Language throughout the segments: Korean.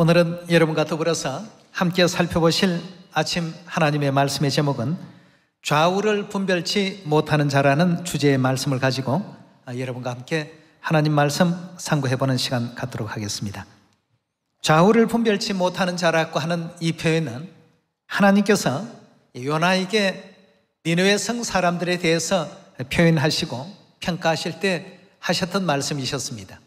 오늘은 여러분과 더불어서 함께 살펴보실 아침 하나님의 말씀의 제목은 좌우를 분별치 못하는 자라는 주제의 말씀을 가지고 아, 여러분과 함께 하나님 말씀 상고해보는 시간 갖도록 하겠습니다. 좌우를 분별치 못하는 자라고 하는 이 표현은 하나님께서 요나에게 니느의성 사람들에 대해서 표현하시고 평가하실 때 하셨던 말씀이셨습니다.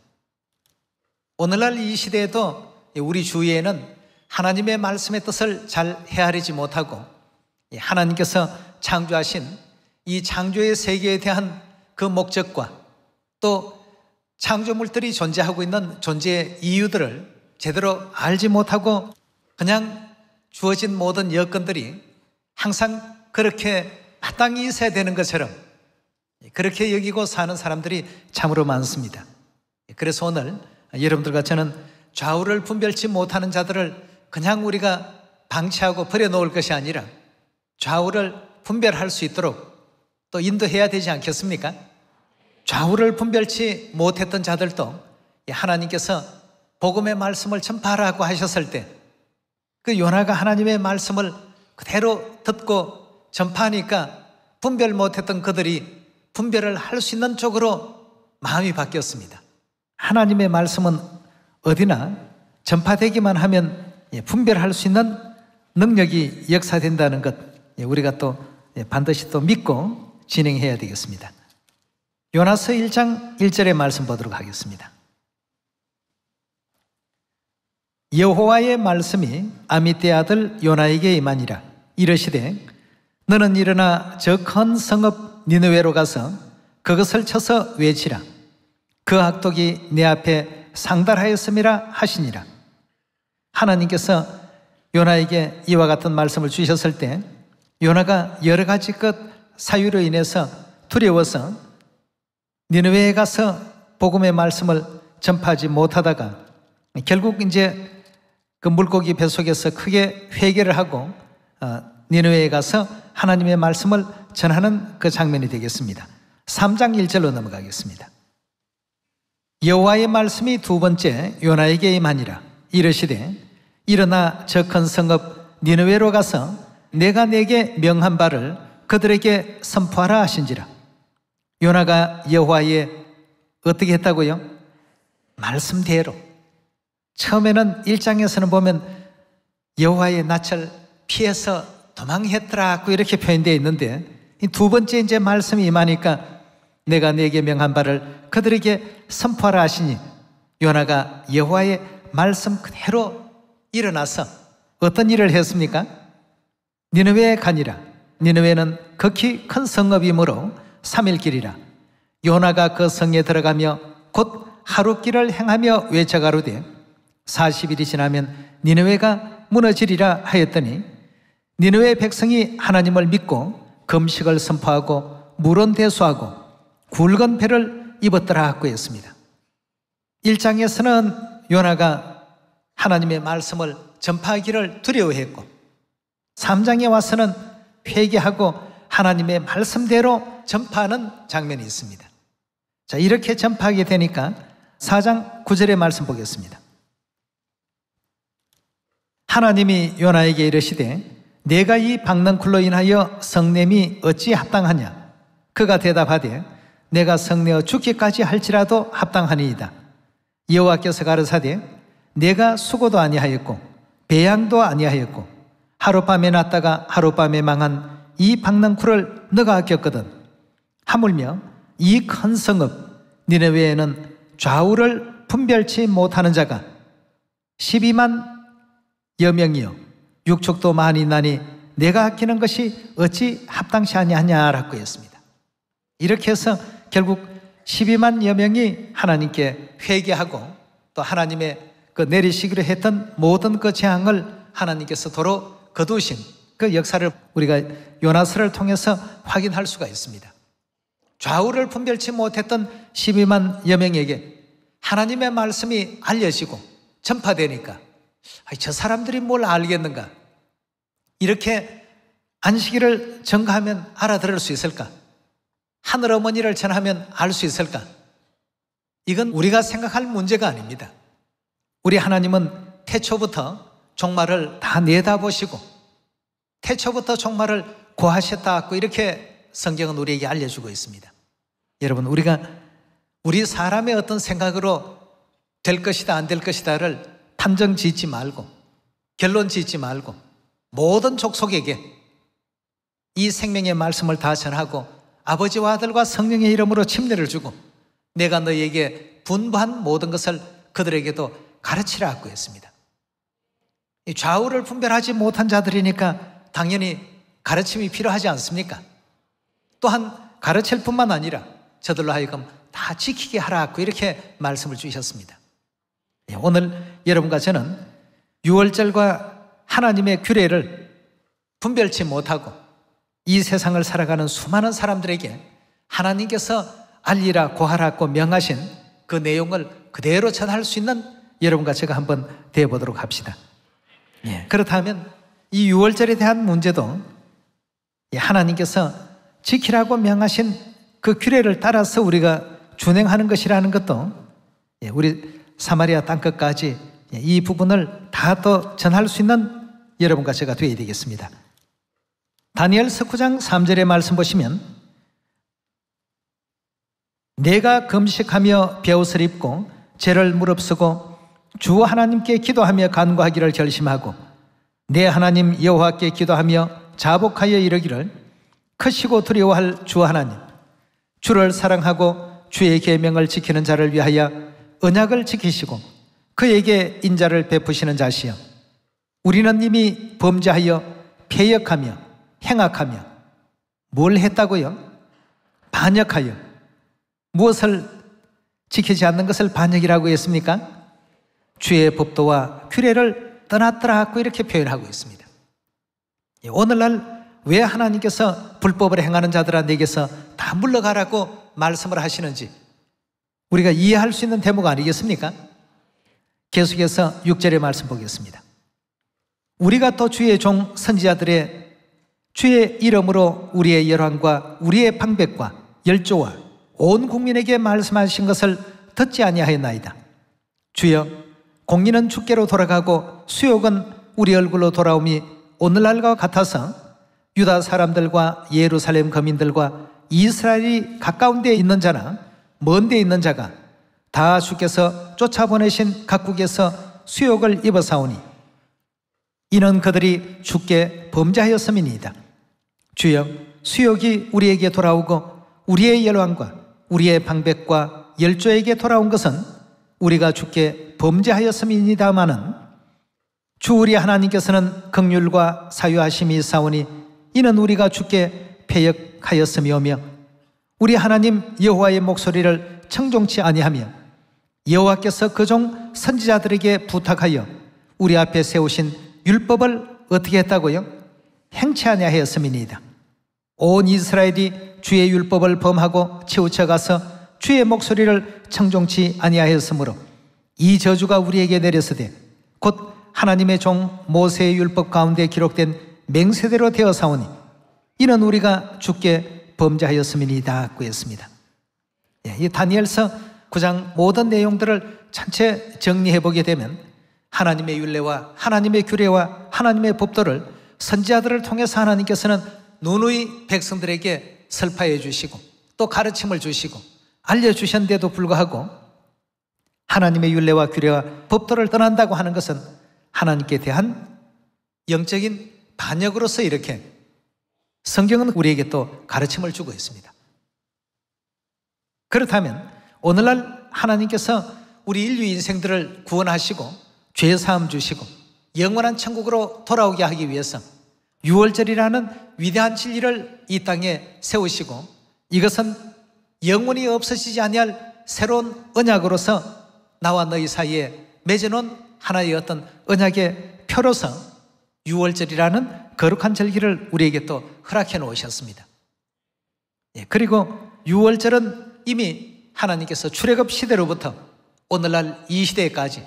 오늘날 이 시대에도 예, 우리 주위에는 하나님의 말씀의 뜻을 잘 헤아리지 못하고 예, 하나님께서 창조하신 이 창조의 세계에 대한 그 목적과 또 창조물들이 존재하고 있는 존재의 이유들을 제대로 알지 못하고 그냥 주어진 모든 여건들이 항상 그렇게 마땅히 있어야 되는 것처럼 예, 그렇게 여기고 사는 사람들이 참으로 많습니다. 그래서 오늘 여러분들과 저는 좌우를 분별치 못하는 자들을 그냥 우리가 방치하고 버려놓을 것이 아니라 좌우를 분별할 수 있도록 또 인도해야 되지 않겠습니까? 좌우를 분별치 못했던 자들도 하나님께서 복음의 말씀을 전파하라고 하셨을 때 그 요나가 하나님의 말씀을 그대로 듣고 전파하니까 분별 못했던 그들이 분별을 할 수 있는 쪽으로 마음이 바뀌었습니다. 하나님의 말씀은 어디나 전파되기만 하면 예, 분별할 수 있는 능력이 역사된다는 것 예, 우리가 또 예, 반드시 또 믿고 진행해야 되겠습니다. 요나서 1장 1절의 말씀 보도록 하겠습니다. 여호와의 말씀이 아미떼 아들 요나에게 임하니라 이르시되 너는 일어나 저 큰 성읍 니느웨로 가서 그것을 쳐서 외치라 그 악독이 내 앞에 상달하였음이라 하시니라. 하나님께서 요나에게 이와 같은 말씀을 주셨을 때 요나가 여러 가지 것 사유로 인해서 두려워서 니느웨에 가서 복음의 말씀을 전파하지 못하다가 결국 이제 그 물고기 배 속에서 크게 회개를 하고 어, 니느웨에 가서 하나님의 말씀을 전하는 그 장면이 되겠습니다. 3장 1절로 넘어가겠습니다. 여호와의 말씀이 두 번째 요나에게 임하니라 이르시되 일어나 저 큰 성읍 니느웨로 가서 내가 내게 명한 바를 그들에게 선포하라 하신지라 요나가 여호와의 어떻게 했다고요? 말씀대로 처음에는 일장에서는 보면 여호와의 낯을 피해서 도망했더라 고 이렇게 표현되어 있는데 두 번째 이제 말씀이 임하니까 내가 네게 명한 바를 그들에게 선포하라 하시니 요나가 여호와의 말씀 그대로 일어나서 어떤 일을 했습니까? 니느웨에 가니라. 니느웨는 극히 큰 성읍이므로 3일 길이라. 요나가 그 성에 들어가며 곧 하루 길을 행하며 외쳐가로되 40일이 지나면 니느웨가 무너지리라 하였더니 니느웨 백성이 하나님을 믿고 금식을 선포하고 물은 대수하고 굵은 패를 입었더라 하고 했습니다. 1장에서는 요나가 하나님의 말씀을 전파하기를 두려워했고 3장에 와서는 회개하고 하나님의 말씀대로 전파하는 장면이 있습니다. 자, 이렇게 전파하게 되니까 4장 9절의 말씀 보겠습니다. 하나님이 요나에게 이르시되 내가 이 박난쿨로 인하여 성냄이 어찌 합당하냐 그가 대답하되 내가 성내어 죽기까지 할지라도 합당하니이다. 여호와께서 가르사되 내가 수고도 아니하였고 배양도 아니하였고 하룻밤에 났다가 하룻밤에 망한 이 방랑쿠를 너가 아거든 하물며 이 큰 성읍 니네외에는 좌우를 분별치 못하는 자가 12만 여명이요 육축도 많이 나니 내가 아끼는 것이 어찌 합당시 아니하냐라고 했습니다. 이렇게 해서 결국 12만여 명이 하나님께 회개하고 또 하나님의 그 내리시기로 했던 모든 그 재앙을 하나님께서 도로 거두신 그 역사를 우리가 요나서를 통해서 확인할 수가 있습니다. 좌우를 분별치 못했던 12만여 명에게 하나님의 말씀이 알려지고 전파되니까 저 사람들이 뭘 알겠는가? 이렇게 안식일을 정하면 알아들을 수 있을까? 하늘어머니를 전하면 알 수 있을까? 이건 우리가 생각할 문제가 아닙니다. 우리 하나님은 태초부터 종말을 다 내다보시고 태초부터 종말을 고하셨다고 이렇게 성경은 우리에게 알려주고 있습니다. 여러분 우리가 우리 사람의 어떤 생각으로 될 것이다 안 될 것이다를 탐정 짓지 말고 결론 짓지 말고 모든 족속에게 이 생명의 말씀을 다 전하고 아버지와 아들과 성령의 이름으로 침례를 주고 내가 너에게 분부한 모든 것을 그들에게도 가르치라 하고 했습니다 좌우를 분별하지 못한 자들이니까 당연히 가르침이 필요하지 않습니까? 또한 가르칠 뿐만 아니라 저들로 하여금 다 지키게 하라 하고 이렇게 말씀을 주셨습니다. 네, 오늘 여러분과 저는 6월절과 하나님의 규례를 분별치 못하고 이 세상을 살아가는 수많은 사람들에게 하나님께서 알리라 고하라고 명하신 그 내용을 그대로 전할 수 있는 여러분과 제가 한번 대어 보도록 합시다. 예. 그렇다면 이 유월절에 대한 문제도 하나님께서 지키라고 명하신 그 규례를 따라서 우리가 준행하는 것이라는 것도 예, 우리 사마리아 땅끝까지 예, 이 부분을 다 또 전할 수 있는 여러분과 제가 되어야 되겠습니다. 다니엘서 9장 3절의 말씀 보시면 내가 금식하며 배옷을 입고 죄를 무릅쓰고 주 하나님께 기도하며 간구하기를 결심하고 내 하나님 여호와께 기도하며 자복하여 이르기를 크시고 두려워할 주 하나님 주를 사랑하고 주의 계명을 지키는 자를 위하여 언약을 지키시고 그에게 인자를 베푸시는 자시여 우리는 이미 범죄하여 폐역하며 행악하며 뭘 했다고요? 반역하여 무엇을 지키지 않는 것을 반역이라고 했습니까? 주의 법도와 규례를 떠났더라 하고 이렇게 표현하고 있습니다. 예, 오늘날 왜 하나님께서 불법을 행하는 자들아 내게서 다 물러가라고 말씀을 하시는지 우리가 이해할 수 있는 대목 아니겠습니까? 계속해서 6절의 말씀 보겠습니다. 우리가 또 주의 종 선지자들의 주의 이름으로 우리의 열왕과 우리의 방백과 열조와 온 국민에게 말씀하신 것을 듣지 아니하였나이다. 주여 공리는 주께로 돌아가고 수욕은 우리 얼굴로 돌아오니 오늘날과 같아서 유다 사람들과 예루살렘 거민들과 이스라엘이 가까운 데 있는 자나 먼데 있는 자가 다 주께서 쫓아보내신 각국에서 수욕을 입어사오니 이는 그들이 죽게 범죄하였음이니이다. 주여, 수욕이 우리에게 돌아오고 우리의 열왕과 우리의 방백과 열조에게 돌아온 것은 우리가 죽게 범죄하였음이니다마는 주 우리 하나님께서는 극률과 사유하심이 사오니 이는 우리가 죽게 폐역하였음이오며 우리 하나님 여호와의 목소리를 청종치 아니하며 여호와께서 그 종 선지자들에게 부탁하여 우리 앞에 세우신 율법을 어떻게 했다고요? 행치하냐 하였음이니이다. 온 이스라엘이 주의 율법을 범하고 치우쳐 가서 주의 목소리를 청종치 아니하였으므로 이 저주가 우리에게 내려서되 곧 하나님의 종 모세의 율법 가운데 기록된 맹세대로 되어 사오니 이는 우리가 죽게 범죄하였음이니이다 구했습니다. 예, 이 다니엘서 9장 모든 내용들을 전체 정리해 보게 되면 하나님의 윤례와 하나님의 규례와 하나님의 법도를 선지자들을 통해서 하나님께서는 누누이 백성들에게 설파해 주시고 또 가르침을 주시고 알려주셨는데도 불구하고 하나님의 윤례와 규례와 법도를 떠난다고 하는 것은 하나님께 대한 영적인 반역으로서 이렇게 성경은 우리에게 또 가르침을 주고 있습니다. 그렇다면 오늘날 하나님께서 우리 인류 인생들을 구원하시고 죄 사함 주시고 영원한 천국으로 돌아오게 하기 위해서 6월절이라는 위대한 진리를 이 땅에 세우시고 이것은 영원히 없어지지 아니할 새로운 언약으로서 나와 너희 사이에 맺어놓은 하나의 어떤 언약의 표로서 6월절이라는 거룩한 절기를 우리에게 또 허락해 놓으셨습니다. 예, 그리고 6월절은 이미 하나님께서 출애굽 시대로부터 오늘날 이 시대까지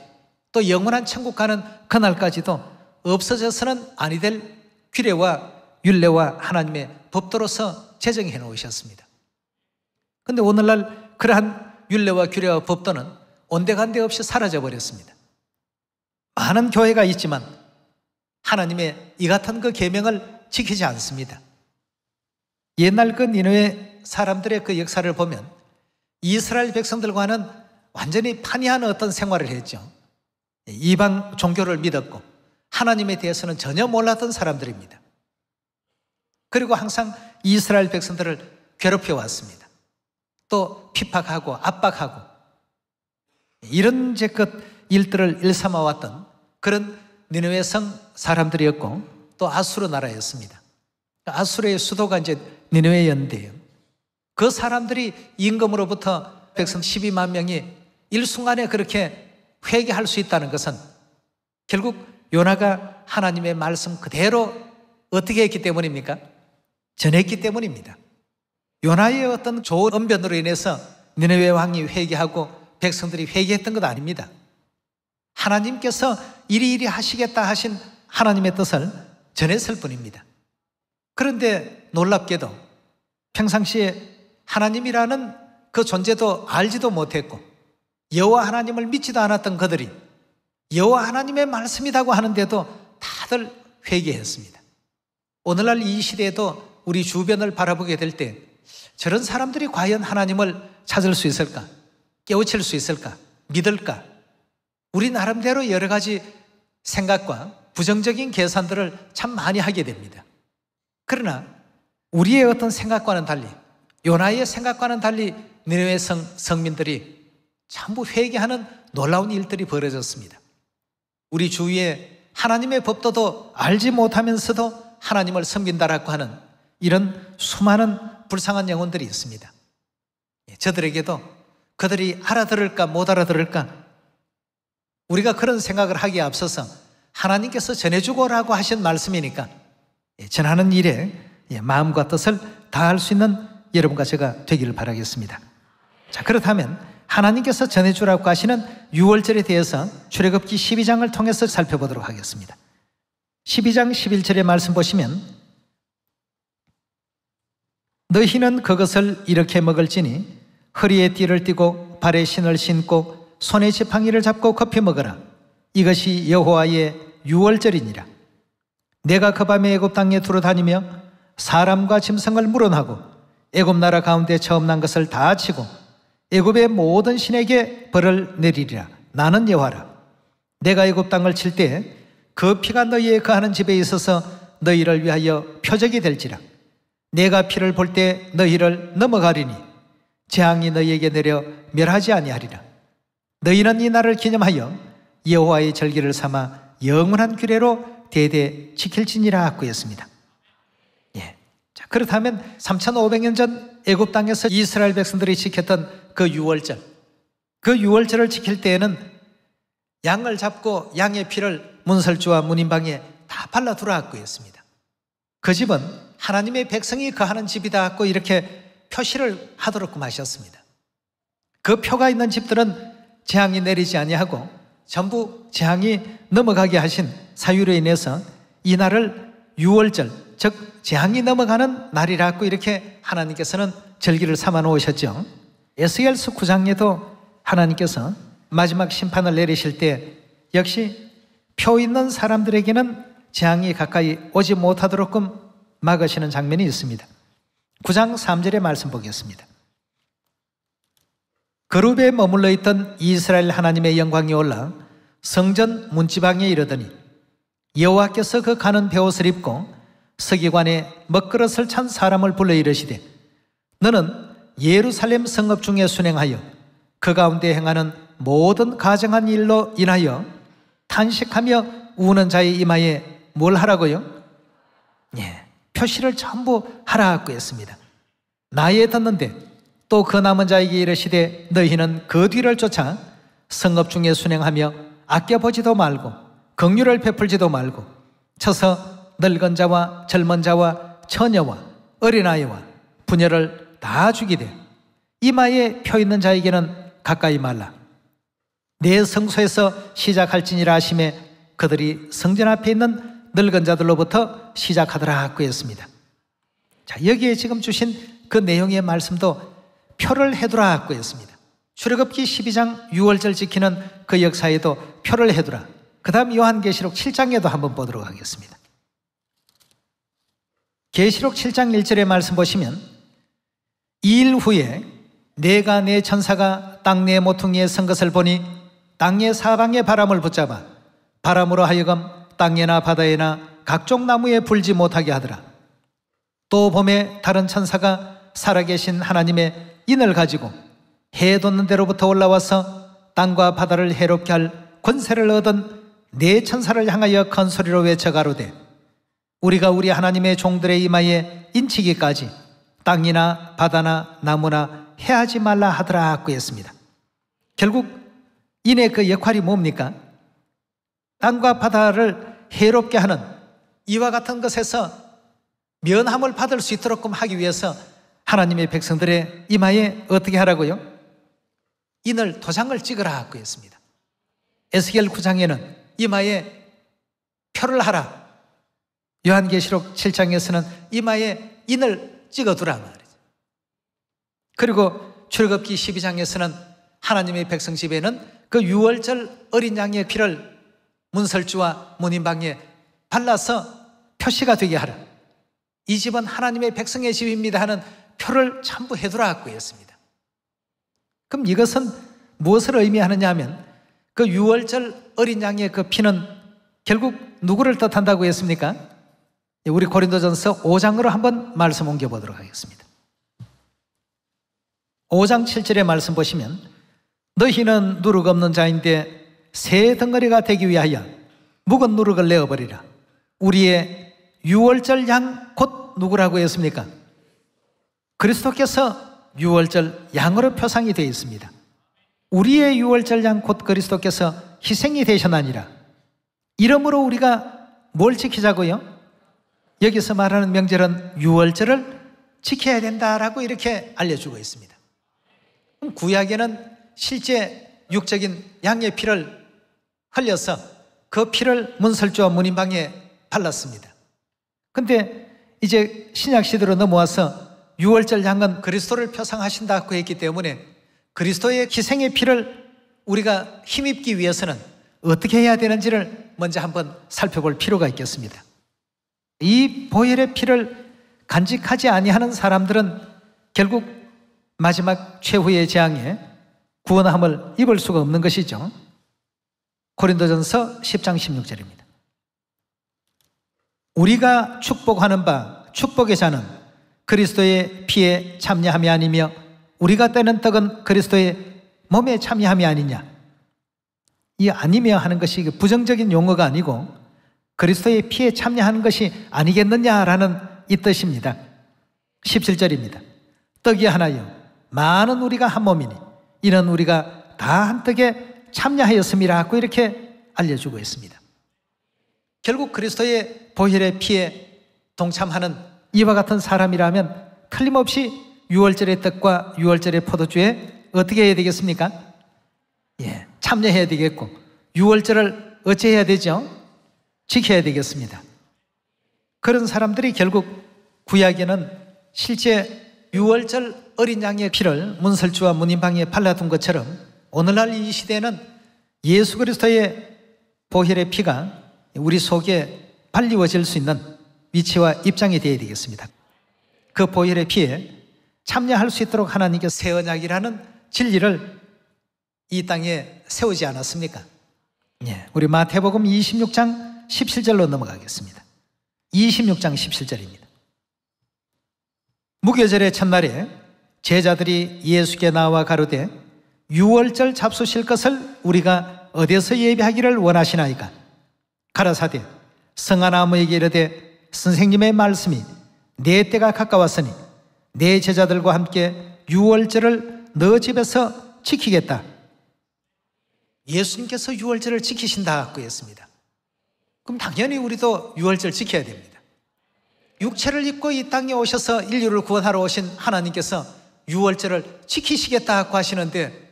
또 영원한 천국 가는 그날까지도 없어져서는 아니 될 규례와 윤례와 하나님의 법도로서 제정해 놓으셨습니다. 근데 오늘날 그러한 윤례와 규례와 법도는 온데간데 없이 사라져 버렸습니다. 많은 교회가 있지만 하나님의 이 같은 그 계명을 지키지 않습니다. 옛날 그 니누의 사람들의 그 역사를 보면 이스라엘 백성들과는 완전히 판이한 어떤 생활을 했죠. 이방 종교를 믿었고 하나님에 대해서는 전혀 몰랐던 사람들입니다. 그리고 항상 이스라엘 백성들을 괴롭혀 왔습니다. 또 핍박하고 압박하고 이런 제껏 일들을 일삼아 왔던 그런 니느웨 성 사람들이었고 또 아수르 나라였습니다. 아수르의 수도가 이제 니느웨였는데요. 그 사람들이 임금으로부터 백성 12만 명이 일순간에 그렇게 회개할 수 있다는 것은 결국 요나가 하나님의 말씀 그대로 어떻게 했기 때문입니까? 전했기 때문입니다. 요나의 어떤 좋은 언변으로 인해서 니네웨 왕이 회개하고 백성들이 회개했던 것 아닙니다. 하나님께서 이리이리 하시겠다 하신 하나님의 뜻을 전했을 뿐입니다. 그런데 놀랍게도 평상시에 하나님이라는 그 존재도 알지도 못했고 여호와 하나님을 믿지도 않았던 그들이 여호와 하나님의 말씀이라고 하는데도 다들 회개했습니다. 오늘날 이 시대에도 우리 주변을 바라보게 될 때 저런 사람들이 과연 하나님을 찾을 수 있을까? 깨우칠 수 있을까? 믿을까? 우리 나름대로 여러 가지 생각과 부정적인 계산들을 참 많이 하게 됩니다. 그러나 우리의 어떤 생각과는 달리 요나의 생각과는 달리 니네의 성, 성민들이 전부 회개하는 놀라운 일들이 벌어졌습니다. 우리 주위에 하나님의 법도도 알지 못하면서도 하나님을 섬긴다라고 하는 이런 수많은 불쌍한 영혼들이 있습니다. 예, 저들에게도 그들이 알아들을까 못 알아들을까 우리가 그런 생각을 하기에 앞서서 하나님께서 전해주고라고 하신 말씀이니까 예, 전하는 일에 예, 마음과 뜻을 다할 수 있는 여러분과 제가 되기를 바라겠습니다. 자 그렇다면 하나님께서 전해주라고 하시는 6월절에 대해서 출애굽기 12장을 통해서 살펴보도록 하겠습니다. 12장 11절의 말씀 보시면 너희는 그것을 이렇게 먹을지니 허리에 띠를 띠고 발에 신을 신고 손에 지팡이를 잡고 커피 먹어라 이것이 여호와의 유월절이니라. 내가 그 밤에 애굽 땅에 두루 다니며 사람과 짐승을 물어하고 애굽 나라 가운데 처음 난 것을 다 치고 애굽의 모든 신에게 벌을 내리리라. 나는 여호와라. 내가 애굽 땅을 칠 때 그 피가 너희의 거하는 집에 있어서 너희를 위하여 표적이 될지라. 내가 피를 볼 때 너희를 넘어가리니 재앙이 너희에게 내려 멸하지 아니하리라. 너희는 이 날을 기념하여 여호와의 절기를 삼아 영원한 규례로 대대 지킬지니라 하였습니다. 예. 자, 그렇다면 3,500년 전 애굽 땅에서 이스라엘 백성들이 지켰던 그 유월절. 그 유월절을 지킬 때에는 양을 잡고 양의 피를 문설주와 문인방에 다 발라 두라고 했습니다. 그 집은 하나님의 백성이 거하는 집이다 하고 이렇게 표시를 하도록 마셨습니다. 그 표가 있는 집들은 재앙이 내리지 아니하고 전부 재앙이 넘어가게 하신 사유로 인해서 이날을 유월절 즉 재앙이 넘어가는 날이라고 이렇게 하나님께서는 절기를 삼아 놓으셨죠. 에스겔서 9장에도 하나님께서 마지막 심판을 내리실 때 역시 표 있는 사람들에게는 재앙이 가까이 오지 못하도록끔 막으시는 장면이 있습니다. 9장 3절의 말씀 보겠습니다. 그룹에 머물러 있던 이스라엘 하나님의 영광이 올라 성전 문지방에 이르더니 여호와께서 그 가는 베옷을 입고 서기관에 먹그릇을 찬 사람을 불러 이르시되 너는 예루살렘 성읍 중에 순행하여 그 가운데 행하는 모든 가정한 일로 인하여 탄식하며 우는 자의 이마에 뭘 하라고요? 예, 표시를 전부 하라고 했습니다. 나에 듣는데 또 그 남은 자에게 이르시되 너희는 그 뒤를 쫓아 성읍 중에 순행하며 아껴보지도 말고 긍휼을 베풀지도 말고 쳐서 늙은 자와 젊은 자와 처녀와 어린아이와 부녀를 다 죽이되 이마에 펴 있는 자에게는 가까이 말라 내 성소에서 시작할지니라 하심에 그들이 성전 앞에 있는 늙은 자들로부터 시작하더라 구했습니다. 자 여기에 지금 주신 그 내용의 말씀도 표를 해두라 구했습니다. 출애굽기 12장 6월절 지키는 그 역사에도 표를 해두라. 그 다음 요한계시록 7장에도 한번 보도록 하겠습니다. 계시록 7장 1절의 말씀 보시면 이일 후에 내가 내 천사가 땅 내 모퉁이에 선 것을 보니 땅의 사방에 바람을 붙잡아 바람으로 하여금 땅에나 바다에나 각종 나무에 불지 못하게 하더라. 또 봄에 다른 천사가 살아계신 하나님의 인을 가지고 해 돋는 대로부터 올라와서 땅과 바다를 해롭게 할 권세를 얻은 네 천사를 향하여 큰 소리로 외쳐 가로되 우리가 우리 하나님의 종들의 이마에 인치기까지 땅이나 바다나 나무나 해하지 말라 하더라 구했습니다. 결국 인의 그 역할이 뭡니까? 땅과 바다를 해롭게 하는 이와 같은 것에서 면함을 받을 수 있도록 하기 위해서 하나님의 백성들의 이마에 어떻게 하라고요? 인을 도장을 찍으라 구했습니다. 에스겔 9장에는 이마에 표를 하라 요한계시록 7장에서는 이마에 인을 찍어두라 말이죠. 그리고 출애기 12장에서는 하나님의 백성 집에는 그 6월절 어린 양의 피를 문설주와 문인방에 발라서 표시가 되게 하라. 이 집은 하나님의 백성의 집입니다 하는 표를 전부해두라 하고 했습니다. 그럼 이것은 무엇을 의미하느냐 하면 그 6월절 어린 양의 그 피는 결국 누구를 뜻한다고 했습니까? 예, 우리 고린도전서 5장으로 한번 말씀 옮겨보도록 하겠습니다. 5장 7절의 말씀 보시면 너희는 누룩 없는 자인데 새 덩어리가 되기 위하여 묵은 누룩을 내어버리라. 우리의 유월절 양 곧 누구라고 했습니까? 그리스도께서 유월절 양으로 표상이 되어 있습니다. 우리의 유월절 양 곧 그리스도께서 희생이 되셨나니라. 이러므로 우리가 뭘 지키자고요? 여기서 말하는 명절은 6월절을 지켜야 된다라고 이렇게 알려주고 있습니다. 그럼 구약에는 실제 육적인 양의 피를 흘려서 그 피를 문설주와 문인방에 발랐습니다. 근데 이제 신약 시대로 넘어와서 6월절 향은 그리스도를 표상하신다고 했기 때문에 그리스도의 기생의 피를 우리가 힘입기 위해서는 어떻게 해야 되는지를 먼저 한번 살펴볼 필요가 있겠습니다. 이 보혈의 피를 간직하지 아니하는 사람들은 결국 마지막 최후의 재앙에 구원함을 입을 수가 없는 것이죠. 고린도전서 10장 16절입니다. 우리가 축복하는 바 축복의 자는 그리스도의 피에 참여함이 아니며 우리가 떼는 떡은 그리스도의 몸에 참여함이 아니냐. 이 아니며 하는 것이 부정적인 용어가 아니고 그리스도의 피에 참여하는 것이 아니겠느냐라는 이 뜻입니다. 17절입니다. 떡이 하나요. 많은 우리가 한 몸이니 이는 우리가 다 한 떡에 참여하였음이라고 이렇게 알려주고 있습니다. 결국 그리스도의 보혈의 피에 동참하는 이와 같은 사람이라면 틀림없이 6월절의 떡과 6월절의 포도주에 어떻게 해야 되겠습니까? 예, 참여해야 되겠고 6월절을 어찌 해야 되죠? 지켜야 되겠습니다. 그런 사람들이 결국 구약에는 실제 6월절 어린 양의 피를 문설주와 문인방에 발라둔 것처럼 오늘날 이 시대에는 예수 그리스도의 보혈의 피가 우리 속에 발리워질 수 있는 위치와 입장이 되어야 되겠습니다. 그 보혈의 피에 참여할 수 있도록 하나님께 새 언약이라는 진리를 이 땅에 세우지 않았습니까? 예, 우리 마태복음 26장 17절로 넘어가겠습니다. 26장 17절입니다. 무교절의 첫날에 제자들이 예수께 나와 가로되 6월절 잡수실 것을 우리가 어디서 예비하기를 원하시나이까? 가라사대 성하나무에게 이르되 선생님의 말씀이 내 때가 가까웠으니 내 제자들과 함께 6월절을 너 집에서 지키겠다. 예수님께서 6월절을 지키신다고 했습니다. 그럼 당연히 우리도 유월절 지켜야 됩니다. 육체를 입고 이 땅에 오셔서 인류를 구원하러 오신 하나님께서 유월절을 지키시겠다고 하시는데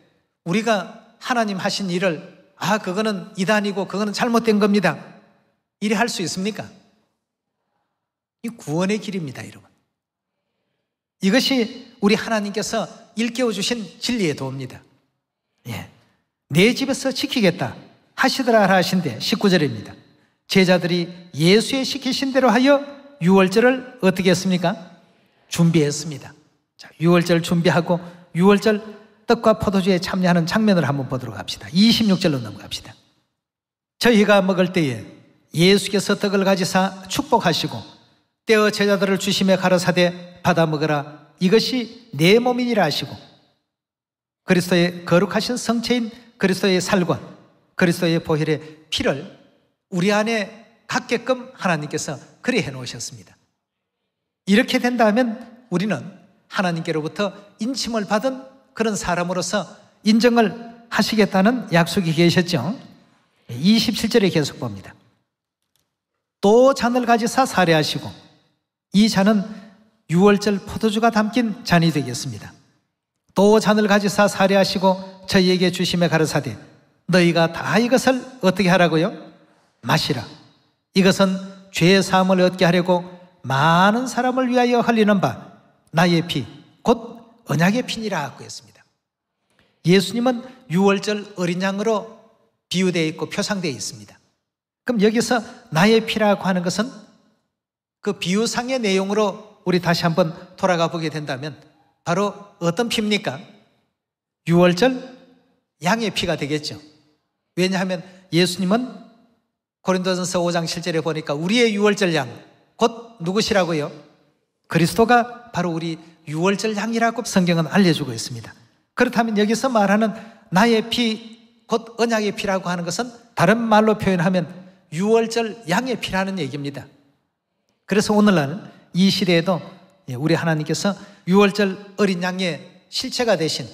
우리가 하나님 하신 일을 아 그거는 이단이고 그거는 잘못된 겁니다. 이래 할 수 있습니까? 이 구원의 길입니다, 여러분. 이것이 우리 하나님께서 일깨워 주신 진리의 도입니다. 예. 내 집에서 지키겠다 하시더라 하신데 19절입니다. 제자들이 예수의 시키신 대로 하여 유월절을 어떻게 했습니까? 준비했습니다. 자, 유월절 준비하고 유월절 떡과 포도주에 참여하는 장면을 한번 보도록 합시다. 26절로 넘어갑시다. 저희가 먹을 때에 예수께서 떡을 가지사 축복하시고 때어 제자들을 주심에 가라사대 받아 먹으라 이것이 내 몸이니라 하시고 그리스도의 거룩하신 성체인 그리스도의 살과 그리스도의 보혈의 피를 우리 안에 갖게끔 하나님께서 그리 해놓으셨습니다. 이렇게 된다면 우리는 하나님께로부터 인침을 받은 그런 사람으로서 인정을 하시겠다는 약속이 계셨죠. 27절에 계속 봅니다. 또 잔을 가지사 사례하시고 이 잔은 6월절 포도주가 담긴 잔이 되겠습니다. 또 잔을 가지사 사례하시고 저희에게 주심에 가르사되 너희가 다 이것을 어떻게 하라고요? 마시라. 이것은 죄의 사함을 얻게 하려고 많은 사람을 위하여 흘리는 바 나의 피, 곧 언약의 피니라 하고 했습니다. 예수님은 6월절 어린 양으로 비유되어 있고 표상되어 있습니다. 그럼 여기서 나의 피라고 하는 것은 그 비유상의 내용으로 우리 다시 한번 돌아가 보게 된다면 바로 어떤 피입니까? 6월절 양의 피가 되겠죠. 왜냐하면 예수님은 고린도전서 5장 7절에 보니까 우리의 유월절 양, 곧 누구시라고요? 그리스도가 바로 우리 유월절 양이라고 성경은 알려주고 있습니다. 그렇다면 여기서 말하는 나의 피, 곧 언약의 피라고 하는 것은 다른 말로 표현하면 유월절 양의 피라는 얘기입니다. 그래서 오늘날 이 시대에도 예, 우리 하나님께서 유월절 어린 양의 실체가 되신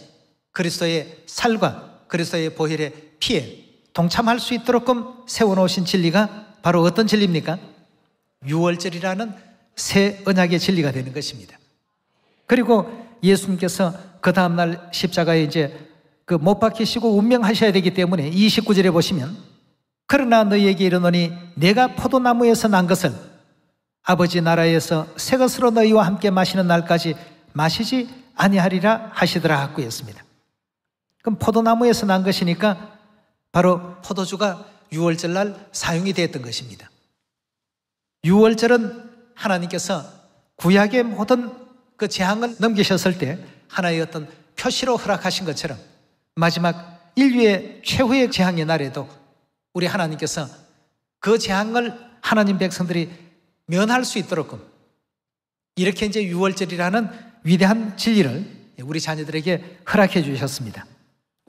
그리스도의 살과 그리스도의 보혈의 피에 동참할 수 있도록끔 세워놓으신 진리가 바로 어떤 진리입니까? 6월절이라는 새 언약의 진리가 되는 것입니다. 그리고 예수님께서 그 다음날 십자가에 이제 그 못 박히시고 운명하셔야 되기 때문에 29절에 보시면 그러나 너희에게 이르노니 내가 포도나무에서 난 것을 아버지 나라에서 새 것으로 너희와 함께 마시는 날까지 마시지 아니하리라 하시더라 하고 했습니다. 그럼 포도나무에서 난 것이니까 바로 포도주가 6월절 날 사용이 되었던 것입니다. 6월절은 하나님께서 구약의 모든 그 재앙을 넘기셨을 때 하나의 어떤 표시로 허락하신 것처럼 마지막 인류의 최후의 재앙의 날에도 우리 하나님께서 그 재앙을 하나님 백성들이 면할 수 있도록 이렇게 이제 6월절이라는 위대한 진리를 우리 자녀들에게 허락해 주셨습니다.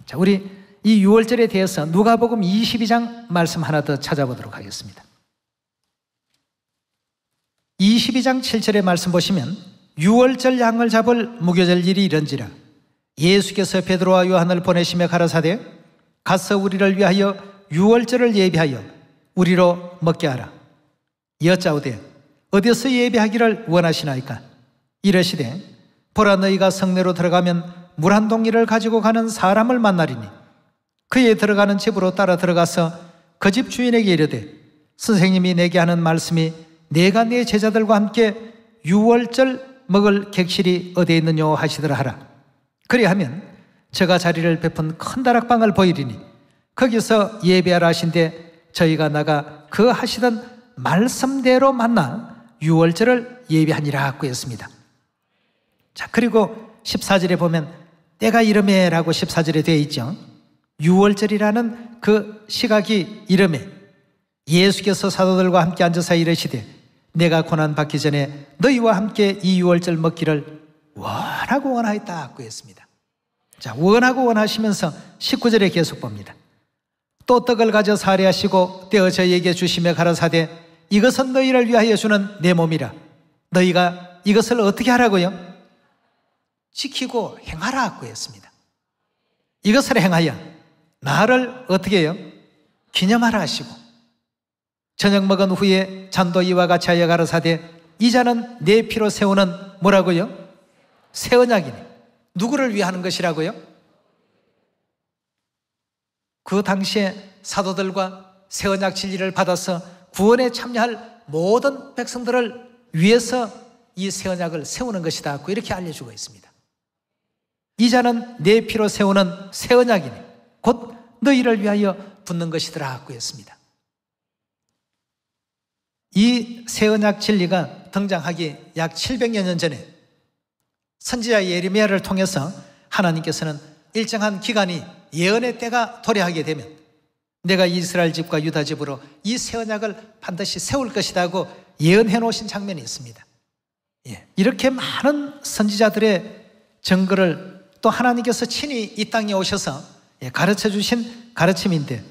자, 우리 이유월절에 대해서 누가복음 22장 말씀 하나 더 찾아보도록 하겠습니다. 22장 7절의 말씀 보시면 유월절 양을 잡을 무교절 일이 이런지라 예수께서 베드로와 요한을 보내시며 가라사대 가서 우리를 위하여 유월절을 예비하여 우리로 먹게 하라 여짜오되 어디서 예비하기를 원하시나이까 이러시되 보라 너희가 성내로 들어가면 물 한 동이를 가지고 가는 사람을 만나리니 그에 들어가는 집으로 따라 들어가서 그 집 주인에게 이르되 선생님이 내게 하는 말씀이 내가 내 제자들과 함께 유월절 먹을 객실이 어디에 있느냐 하시더라 하라. 그리하면 제가 자리를 베푼 큰 다락방을 보이리니 거기서 예배하라 하신데 저희가 나가 그 하시던 말씀대로 만나 유월절을 예배하니라 하고 했습니다 자, 그리고 14절에 보면 때가 이름에라고 14절에 되어 있죠. 6월절이라는그 시각이 이름에 예수께서 사도들과 함께 앉아서 이르시되 내가 고난 받기 전에 너희와 함께 이6월절 먹기를 원하고 원하였다 구했습니다. 자, 원하고 원하시면서 19절에 계속 봅니다. 또 떡을 가져 사례하시고 떼어 저희에게 주심에 가라사대 이것은 너희를 위하여 주는 내 몸이라 너희가 이것을 어떻게 하라고요? 지키고 행하라 구했습니다. 이것을 행하여 나를 어떻게 해요? 기념하라 하시고 저녁 먹은 후에 잔도 이와 같이 하여 가르사대 이자는 내 피로 세우는 뭐라고요? 새 언약이니 누구를 위하는 것이라고요? 그 당시에 사도들과 새 언약 진리를 받아서 구원에 참여할 모든 백성들을 위해서 이 새 언약을 세우는 것이다. 그 이렇게 알려주고 있습니다. 이자는 내 피로 세우는 새 언약이니 너희를 위하여 붙는 것이더라 고했습니다. 이 세언약 진리가 등장하기 약7 0 0여 전에 선지자 예레미야를 통해서 하나님께서는 일정한 기간이 예언의 때가 도래하게 되면 내가 이스라엘 집과 유다 집으로 이 세언약을 반드시 세울 것이라고 예언해 놓으신 장면이 있습니다. 예, 이렇게 많은 선지자들의 증거를 또 하나님께서 친히 이 땅에 오셔서 예, 가르쳐 주신 가르침인데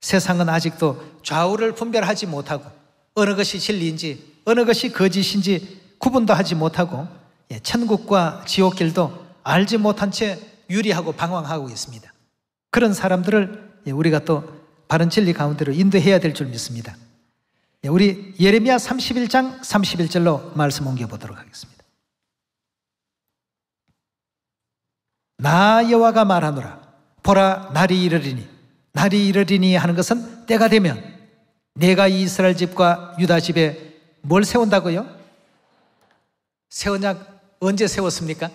세상은 아직도 좌우를 분별하지 못하고 어느 것이 진리인지 어느 것이 거짓인지 구분도 하지 못하고 예, 천국과 지옥길도 알지 못한 채 유리하고 방황하고 있습니다. 그런 사람들을 예, 우리가 또 바른 진리 가운데로 인도해야 될 줄 믿습니다. 우리 예레미야 31장 31절로 말씀 옮겨보도록 하겠습니다. 나 여호와가 말하노라 보라 날이 이르리니 날이 이르리니 하는 것은 때가 되면 내가 이스라엘 집과 유다 집에 뭘 세운다고요? 세운냐 언제 세웠습니까?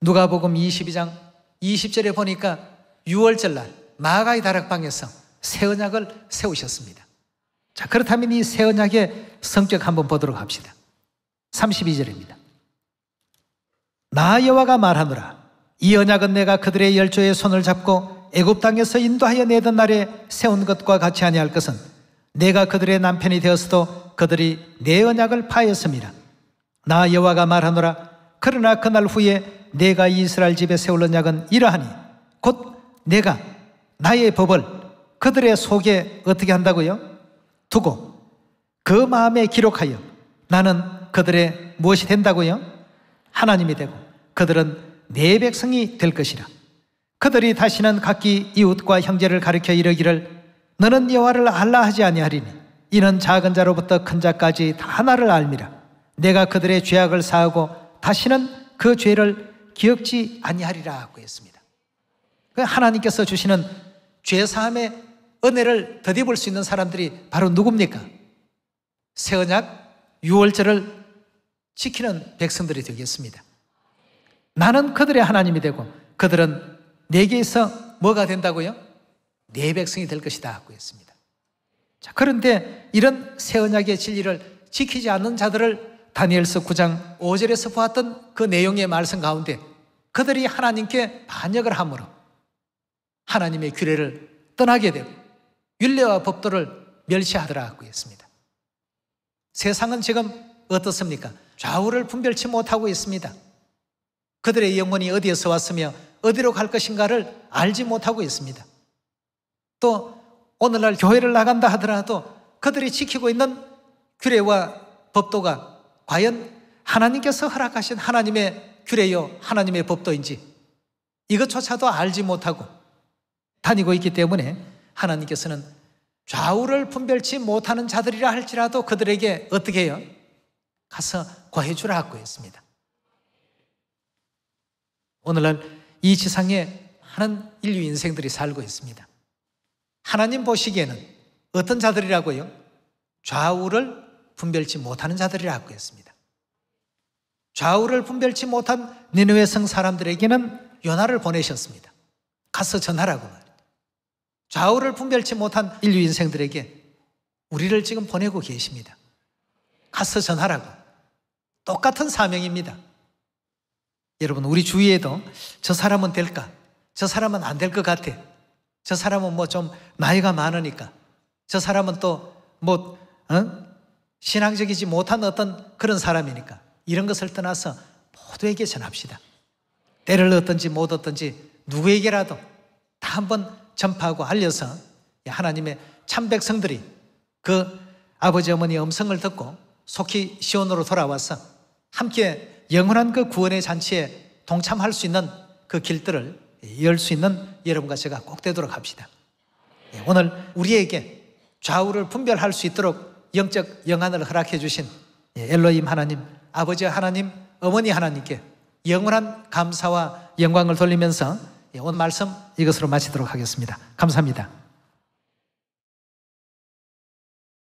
누가복음 22장 20절에 보니까 6월절 날 마가의 다락방에서 새 언약을 세우셨습니다. 자, 그렇다면 이 새 언약의 성격 한번 보도록 합시다. 32절입니다. 나 여호와가 말하노라 이 언약은 내가 그들의 열조의 손을 잡고 애굽 땅에서 인도하여 내던 날에 세운 것과 같이 아니할 것은 내가 그들의 남편이 되었어도 그들이 내 언약을 파했음이라. 나 여호와가 말하노라. 그러나 그날 후에 내가 이스라엘 집에 세울 언약은 이러하니 곧 내가 나의 법을 그들의 속에 어떻게 한다고요? 두고 그 마음에 기록하여 나는 그들의 무엇이 된다고요? 하나님이 되고 그들은 내 백성이 될 것이라. 그들이 다시는 각기 이웃과 형제를 가르켜 이르기를 너는 여호와를 알라 하지 아니하리니 이는 작은 자로부터 큰 자까지 다 나를 알미라. 내가 그들의 죄악을 사하고 다시는 그 죄를 기억지 아니하리라 하고 했습니다. 그 하나님께서 주시는 죄 사함의 은혜를 더디볼 수 있는 사람들이 바로 누굽니까? 새 언약 유월절을 지키는 백성들이 되겠습니다. 나는 그들의 하나님이 되고 그들은 내게서 뭐가 된다고요? 내 백성이 될 것이다 하고 했습니다. 자, 그런데 이런 새 언약의 진리를 지키지 않는 자들을 다니엘서 9장 5절에서 보았던 그 내용의 말씀 가운데 그들이 하나님께 반역을 함으로 하나님의 규례를 떠나게 되고 윤례와 법도를 멸시하더라 하고 했습니다. 세상은 지금 어떻습니까? 좌우를 분별치 못하고 있습니다. 그들의 영혼이 어디에서 왔으며 어디로 갈 것인가를 알지 못하고 있습니다. 또 오늘날 교회를 나간다 하더라도 그들이 지키고 있는 규례와 법도가 과연 하나님께서 허락하신 하나님의 규례요 하나님의 법도인지 이것조차도 알지 못하고 다니고 있기 때문에 하나님께서는 좌우를 분별치 못하는 자들이라 할지라도 그들에게 어떻게 해요? 가서 구해주라 고 했습니다. 오늘날 이 지상에 많은 인류 인생들이 살고 있습니다. 하나님 보시기에는 어떤 자들이라고요? 좌우를 분별치 못하는 자들이라고 했습니다. 좌우를 분별치 못한 니느웨성 사람들에게는 요나를 보내셨습니다. 가서 전하라고 말이에 좌우를 분별치 못한 인류 인생들에게 우리를 지금 보내고 계십니다. 가서 전하라고. 똑같은 사명입니다. 여러분, 우리 주위에도 저 사람은 될까? 저 사람은 안 될 것 같아. 저 사람은 뭐 좀 나이가 많으니까. 저 사람은 또 뭐, 어? 신앙적이지 못한 어떤 그런 사람이니까. 이런 것을 떠나서 모두에게 전합시다. 때를 얻든지 못 얻든지 누구에게라도 다 한번 전파하고 알려서 하나님의 참백성들이 그 아버지 어머니의 음성을 듣고 속히 시원으로 돌아와서 함께 영원한 그 구원의 잔치에 동참할 수 있는 그 길들을 열 수 있는 여러분과 제가 꼭 되도록 합시다. 예, 오늘 우리에게 좌우를 분별할 수 있도록 영적 영안을 허락해 주신 예, 엘로임 하나님, 아버지 하나님, 어머니 하나님께 영원한 감사와 영광을 돌리면서 예, 오늘 말씀 이것으로 마치도록 하겠습니다. 감사합니다.